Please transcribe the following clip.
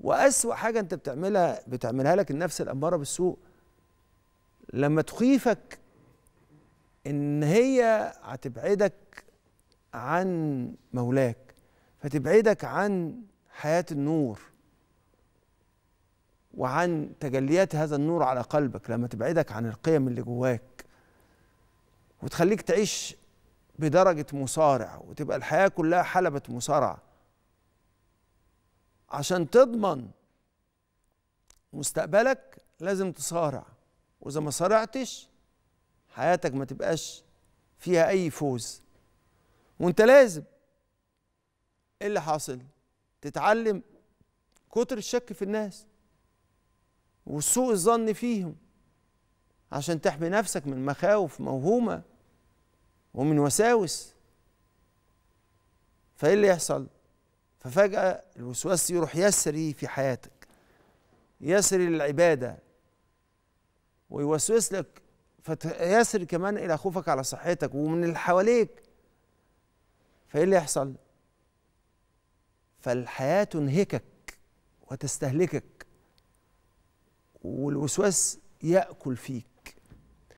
وأسوأ حاجة أنت بتعملها بتعملها لك النفس الأمارة بالسوء لما تخيفك إن هي هتبعدك عن مولاك فتبعدك عن حياة النور وعن تجليات هذا النور على قلبك لما تبعدك عن القيم اللي جواك وتخليك تعيش بدرجة مصارع وتبقى الحياة كلها حلبة مصارعة عشان تضمن مستقبلك لازم تصارع واذا ما صارعتش حياتك ما تبقاش فيها اي فوز وانت لازم ايه اللي حاصل تتعلم كتر الشك في الناس وسوء الظن فيهم عشان تحمي نفسك من مخاوف موهومه ومن وساوس فايه اللي يحصل ففجأة الوسواس يروح يسري في حياتك يسري للعبادة ويوسوس لك فيسري كمان إلى خوفك على صحتك ومن اللي حواليك فإيه اللي يحصل؟ فالحياة تنهكك وتستهلكك والوسواس يأكل فيك